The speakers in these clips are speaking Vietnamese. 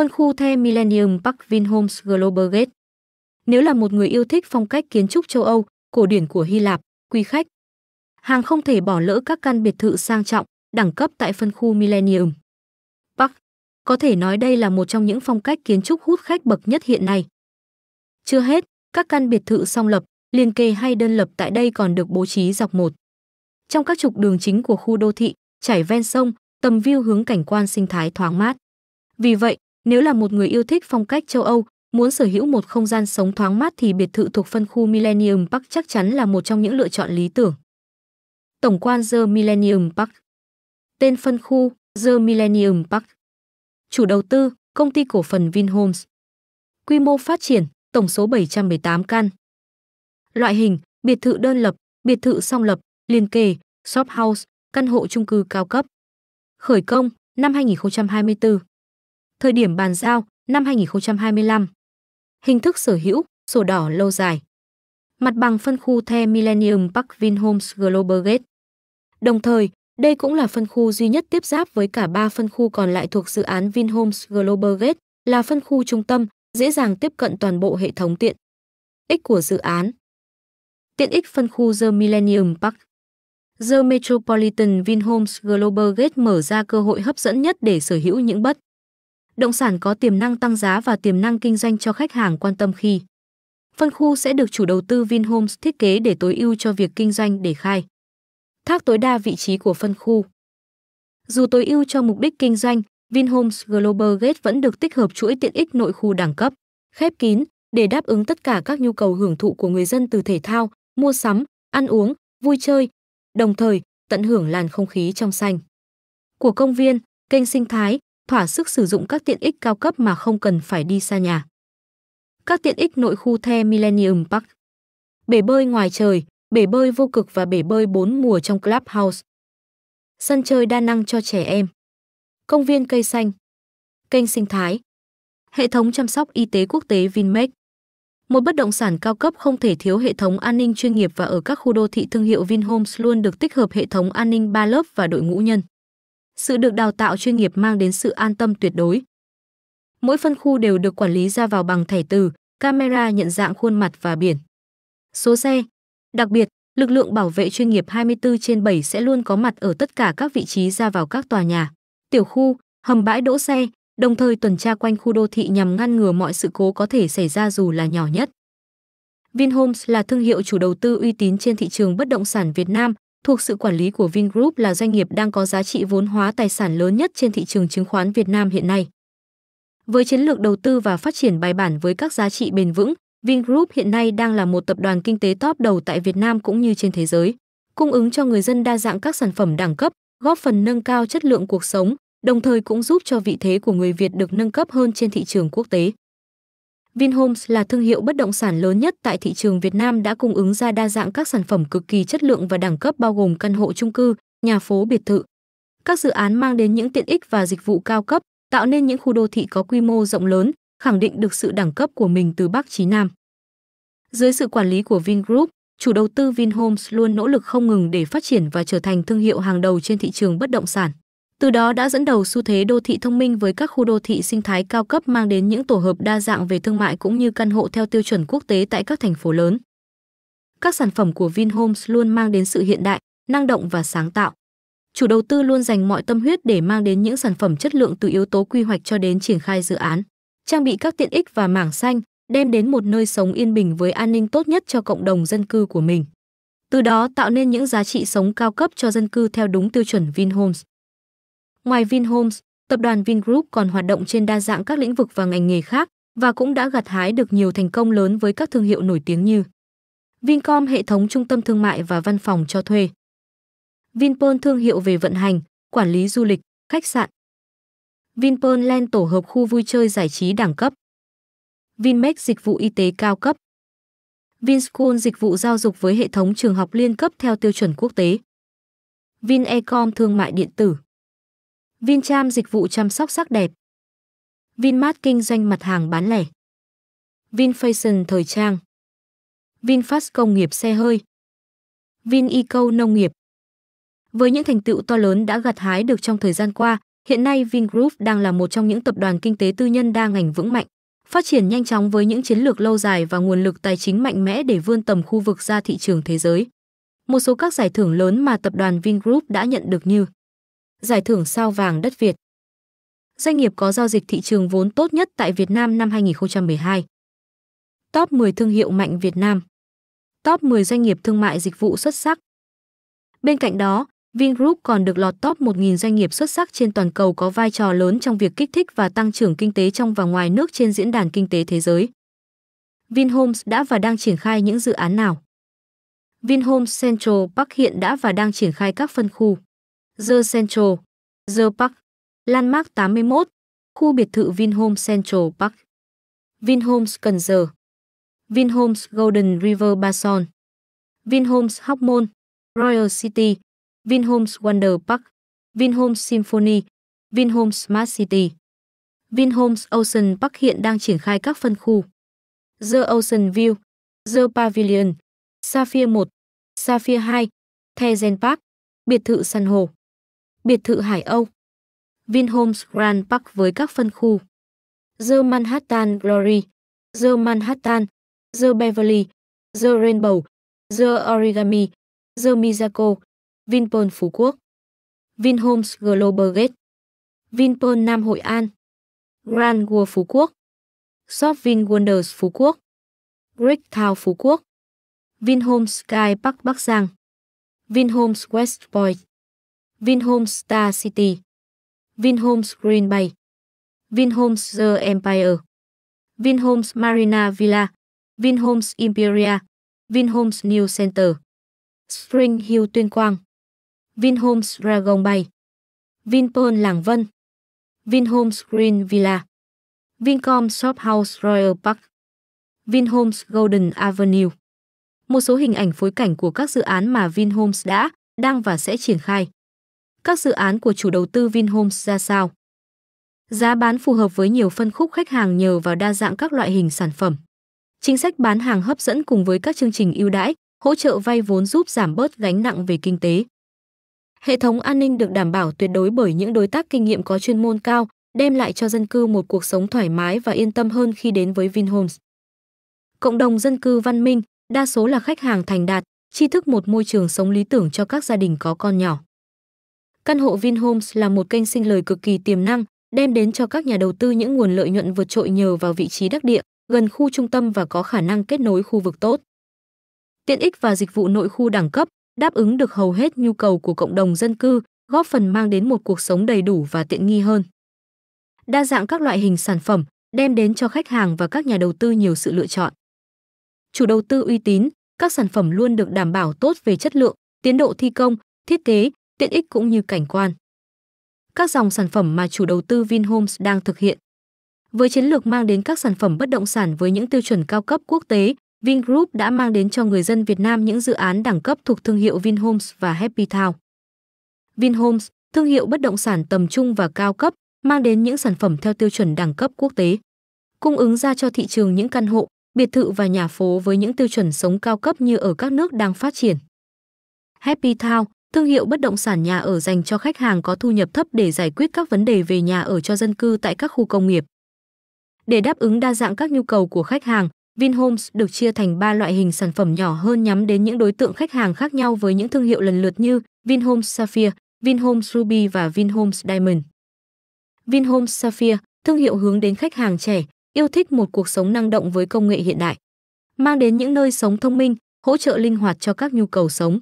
phân khu The Millennium Park Vinhomes Global Gate. Nếu là một người yêu thích phong cách kiến trúc châu Âu, cổ điển của Hy Lạp, quý khách, hàng không thể bỏ lỡ các căn biệt thự sang trọng, đẳng cấp tại phân khu Millennium Park. Có thể nói đây là một trong những phong cách kiến trúc hút khách bậc nhất hiện nay. Chưa hết, các căn biệt thự song lập, liên kề hay đơn lập tại đây còn được bố trí dọc một. Trong các trục đường chính của khu đô thị, trải ven sông, tầm view hướng cảnh quan sinh thái thoáng mát. Vì vậy, nếu là một người yêu thích phong cách châu Âu, muốn sở hữu một không gian sống thoáng mát thì biệt thự thuộc phân khu Millennium Park chắc chắn là một trong những lựa chọn lý tưởng. Tổng quan The Millennium Park Tên phân khu The Millennium Park Chủ đầu tư, công ty cổ phần Vinhomes Quy mô phát triển, tổng số 718 căn Loại hình, biệt thự đơn lập, biệt thự song lập, liền kề, shop house, căn hộ chung cư cao cấp. Khởi công năm 2024 thời điểm bàn giao năm 2025. Hình thức sở hữu, sổ đỏ lâu dài. Mặt bằng phân khu The Millennium Park Vinhomes Global Gate. Đồng thời, đây cũng là phân khu duy nhất tiếp giáp với cả ba phân khu còn lại thuộc dự án Vinhomes Global Gate, là phân khu trung tâm, dễ dàng tiếp cận toàn bộ hệ thống tiện. Ích của dự án Tiện ích phân khu The Millennium Park The Metropolitan Vinhomes Global Gate mở ra cơ hội hấp dẫn nhất để sở hữu những bất động sản có tiềm năng tăng giá và tiềm năng kinh doanh cho khách hàng quan tâm khi phân khu sẽ được chủ đầu tư Vinhomes thiết kế để tối ưu cho việc kinh doanh để khai thác tối đa vị trí của phân khu. Dù tối ưu cho mục đích kinh doanh, Vinhomes Global Gate vẫn được tích hợp chuỗi tiện ích nội khu đẳng cấp, khép kín để đáp ứng tất cả các nhu cầu hưởng thụ của người dân từ thể thao, mua sắm, ăn uống, vui chơi, đồng thời tận hưởng làn không khí trong xanh của công viên, kênh sinh thái, thỏa sức sử dụng các tiện ích cao cấp mà không cần phải đi xa nhà. Các tiện ích nội khu The Millennium Park Bể bơi ngoài trời, bể bơi vô cực và bể bơi bốn mùa trong Clubhouse. Sân chơi đa năng cho trẻ em. Công viên cây xanh. Kênh sinh thái. Hệ thống chăm sóc y tế quốc tế Vinmec. Một bất động sản cao cấp không thể thiếu hệ thống an ninh chuyên nghiệp và ở các khu đô thị thương hiệu Vinhomes luôn được tích hợp hệ thống an ninh ba lớp và đội ngũ nhân sự được đào tạo chuyên nghiệp mang đến sự an tâm tuyệt đối. Mỗi phân khu đều được quản lý ra vào bằng thẻ từ, camera nhận dạng khuôn mặt và biển. Số xe. Đặc biệt, lực lượng bảo vệ chuyên nghiệp 24 trên 7 sẽ luôn có mặt ở tất cả các vị trí ra vào các tòa nhà, tiểu khu, hầm bãi đỗ xe, đồng thời tuần tra quanh khu đô thị nhằm ngăn ngừa mọi sự cố có thể xảy ra dù là nhỏ nhất. Vinhomes là thương hiệu chủ đầu tư uy tín trên thị trường bất động sản Việt Nam, thuộc sự quản lý của Vingroup là doanh nghiệp đang có giá trị vốn hóa tài sản lớn nhất trên thị trường chứng khoán Việt Nam hiện nay. Với chiến lược đầu tư và phát triển bài bản với các giá trị bền vững, Vingroup hiện nay đang là một tập đoàn kinh tế top đầu tại Việt Nam cũng như trên thế giới, cung ứng cho người dân đa dạng các sản phẩm đẳng cấp, góp phần nâng cao chất lượng cuộc sống, đồng thời cũng giúp cho vị thế của người Việt được nâng cấp hơn trên thị trường quốc tế. Vinhomes là thương hiệu bất động sản lớn nhất tại thị trường Việt Nam đã cung ứng ra đa dạng các sản phẩm cực kỳ chất lượng và đẳng cấp bao gồm căn hộ chung cư, nhà phố biệt thự. Các dự án mang đến những tiện ích và dịch vụ cao cấp, tạo nên những khu đô thị có quy mô rộng lớn, khẳng định được sự đẳng cấp của mình từ Bắc chí Nam. Dưới sự quản lý của Vingroup, chủ đầu tư Vinhomes luôn nỗ lực không ngừng để phát triển và trở thành thương hiệu hàng đầu trên thị trường bất động sản từ đó đã dẫn đầu xu thế đô thị thông minh với các khu đô thị sinh thái cao cấp mang đến những tổ hợp đa dạng về thương mại cũng như căn hộ theo tiêu chuẩn quốc tế tại các thành phố lớn. Các sản phẩm của Vinhomes luôn mang đến sự hiện đại, năng động và sáng tạo. Chủ đầu tư luôn dành mọi tâm huyết để mang đến những sản phẩm chất lượng từ yếu tố quy hoạch cho đến triển khai dự án, trang bị các tiện ích và mảng xanh, đem đến một nơi sống yên bình với an ninh tốt nhất cho cộng đồng dân cư của mình. Từ đó tạo nên những giá trị sống cao cấp cho dân cư theo đúng tiêu chuẩn Vinhomes. Ngoài Vinhomes, tập đoàn Vingroup còn hoạt động trên đa dạng các lĩnh vực và ngành nghề khác và cũng đã gặt hái được nhiều thành công lớn với các thương hiệu nổi tiếng như Vincom hệ thống trung tâm thương mại và văn phòng cho thuê, Vinpearl thương hiệu về vận hành, quản lý du lịch, khách sạn, Vinpearl Land tổ hợp khu vui chơi giải trí đẳng cấp, Vinmec dịch vụ y tế cao cấp, Vinschool dịch vụ giáo dục với hệ thống trường học liên cấp theo tiêu chuẩn quốc tế, Vinecom thương mại điện tử. Vincham dịch vụ chăm sóc sắc đẹp. Vinmart kinh doanh mặt hàng bán lẻ. Vinfashion thời trang. VinFast công nghiệp xe hơi. VinEco nông nghiệp. Với những thành tựu to lớn đã gặt hái được trong thời gian qua, hiện nay Vingroup đang là một trong những tập đoàn kinh tế tư nhân đa ngành vững mạnh, phát triển nhanh chóng với những chiến lược lâu dài và nguồn lực tài chính mạnh mẽ để vươn tầm khu vực ra thị trường thế giới. Một số các giải thưởng lớn mà tập đoàn Vingroup đã nhận được như giải thưởng sao vàng đất Việt. Doanh nghiệp có giao dịch thị trường vốn tốt nhất tại Việt Nam năm 2012. Top 10 thương hiệu mạnh Việt Nam. Top 10 doanh nghiệp thương mại dịch vụ xuất sắc. Bên cạnh đó, Vingroup còn được lọt top 1.000 doanh nghiệp xuất sắc trên toàn cầu có vai trò lớn trong việc kích thích và tăng trưởng kinh tế trong và ngoài nước trên diễn đàn kinh tế thế giới. Vinhomes đã và đang triển khai những dự án nào? Vinhomes Central Park hiện đã và đang triển khai các phân khu The Central, The Park, Landmark 81, khu biệt thự Vinhome Central Park, Vinhomes Cần Giờ, Vinhomes Golden River Bason, Vinhomes Hóc Môn, Royal City, Vinhomes Wonder Park, Vinhomes Symphony, Vinhomes Smart City. Vinhomes Ocean Park hiện đang triển khai các phân khu. The Ocean View, The Pavilion, Sapphire 1, Sapphire 2, The Zen Park, biệt thự San Hồ biệt thự Hải Âu, Vinhomes Grand Park với các phân khu The Manhattan Glory, The Manhattan, The Beverly, The Rainbow, The Origami, The Miyako, Vinpearl Phú Quốc, Vinhomes Global Gate, Vinpearl Nam Hội An, Grand World Phú Quốc, Shop Vin Wonders Phú Quốc, Great Town Phú Quốc, Vinhomes Sky Park Bắc Giang, Vinhomes West Point. Vinhomes Star City, Vinhomes Green Bay, Vinhomes The Empire, Vinhomes Marina Villa, Vinhomes Imperia, Vinhomes New Center, Spring Hill Tuyên Quang, Vinhomes Dragon Bay, Vinpearl Làng Vân, Vinhomes Green Villa, Vincom Shop House Royal Park, Vinhomes Golden Avenue. Một số hình ảnh phối cảnh của các dự án mà Vinhomes đã, đang và sẽ triển khai các dự án của chủ đầu tư Vinhomes ra sao. Giá bán phù hợp với nhiều phân khúc khách hàng nhờ vào đa dạng các loại hình sản phẩm. Chính sách bán hàng hấp dẫn cùng với các chương trình ưu đãi, hỗ trợ vay vốn giúp giảm bớt gánh nặng về kinh tế. Hệ thống an ninh được đảm bảo tuyệt đối bởi những đối tác kinh nghiệm có chuyên môn cao, đem lại cho dân cư một cuộc sống thoải mái và yên tâm hơn khi đến với Vinhomes. Cộng đồng dân cư văn minh, đa số là khách hàng thành đạt, tri thức một môi trường sống lý tưởng cho các gia đình có con nhỏ. Căn hộ Vinhomes là một kênh sinh lời cực kỳ tiềm năng, đem đến cho các nhà đầu tư những nguồn lợi nhuận vượt trội nhờ vào vị trí đắc địa, gần khu trung tâm và có khả năng kết nối khu vực tốt. Tiện ích và dịch vụ nội khu đẳng cấp đáp ứng được hầu hết nhu cầu của cộng đồng dân cư, góp phần mang đến một cuộc sống đầy đủ và tiện nghi hơn. Đa dạng các loại hình sản phẩm đem đến cho khách hàng và các nhà đầu tư nhiều sự lựa chọn. Chủ đầu tư uy tín, các sản phẩm luôn được đảm bảo tốt về chất lượng, tiến độ thi công, thiết kế, tiện ích cũng như cảnh quan. Các dòng sản phẩm mà chủ đầu tư Vinhomes đang thực hiện. Với chiến lược mang đến các sản phẩm bất động sản với những tiêu chuẩn cao cấp quốc tế, Vingroup đã mang đến cho người dân Việt Nam những dự án đẳng cấp thuộc thương hiệu Vinhomes và Happy Town. Vinhomes, thương hiệu bất động sản tầm trung và cao cấp, mang đến những sản phẩm theo tiêu chuẩn đẳng cấp quốc tế. Cung ứng ra cho thị trường những căn hộ, biệt thự và nhà phố với những tiêu chuẩn sống cao cấp như ở các nước đang phát triển. Happy Town, thương hiệu bất động sản nhà ở dành cho khách hàng có thu nhập thấp để giải quyết các vấn đề về nhà ở cho dân cư tại các khu công nghiệp. Để đáp ứng đa dạng các nhu cầu của khách hàng, Vinhomes được chia thành 3 loại hình sản phẩm nhỏ hơn nhắm đến những đối tượng khách hàng khác nhau với những thương hiệu lần lượt như Vinhomes Sapphire, Vinhomes Ruby và Vinhomes Diamond. Vinhomes Sapphire, thương hiệu hướng đến khách hàng trẻ, yêu thích một cuộc sống năng động với công nghệ hiện đại, mang đến những nơi sống thông minh, hỗ trợ linh hoạt cho các nhu cầu sống.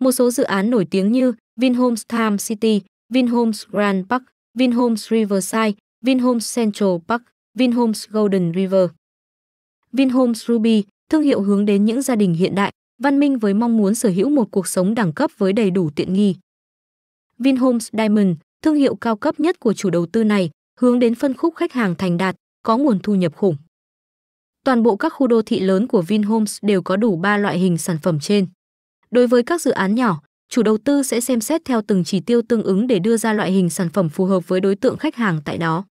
Một số dự án nổi tiếng như Vinhomes Time City, Vinhomes Grand Park, Vinhomes Riverside, Vinhomes Central Park, Vinhomes Golden River. Vinhomes Ruby, thương hiệu hướng đến những gia đình hiện đại, văn minh với mong muốn sở hữu một cuộc sống đẳng cấp với đầy đủ tiện nghi. Vinhomes Diamond, thương hiệu cao cấp nhất của chủ đầu tư này, hướng đến phân khúc khách hàng thành đạt, có nguồn thu nhập khủng. Toàn bộ các khu đô thị lớn của Vinhomes đều có đủ 3 loại hình sản phẩm trên. Đối với các dự án nhỏ, chủ đầu tư sẽ xem xét theo từng chỉ tiêu tương ứng để đưa ra loại hình sản phẩm phù hợp với đối tượng khách hàng tại đó.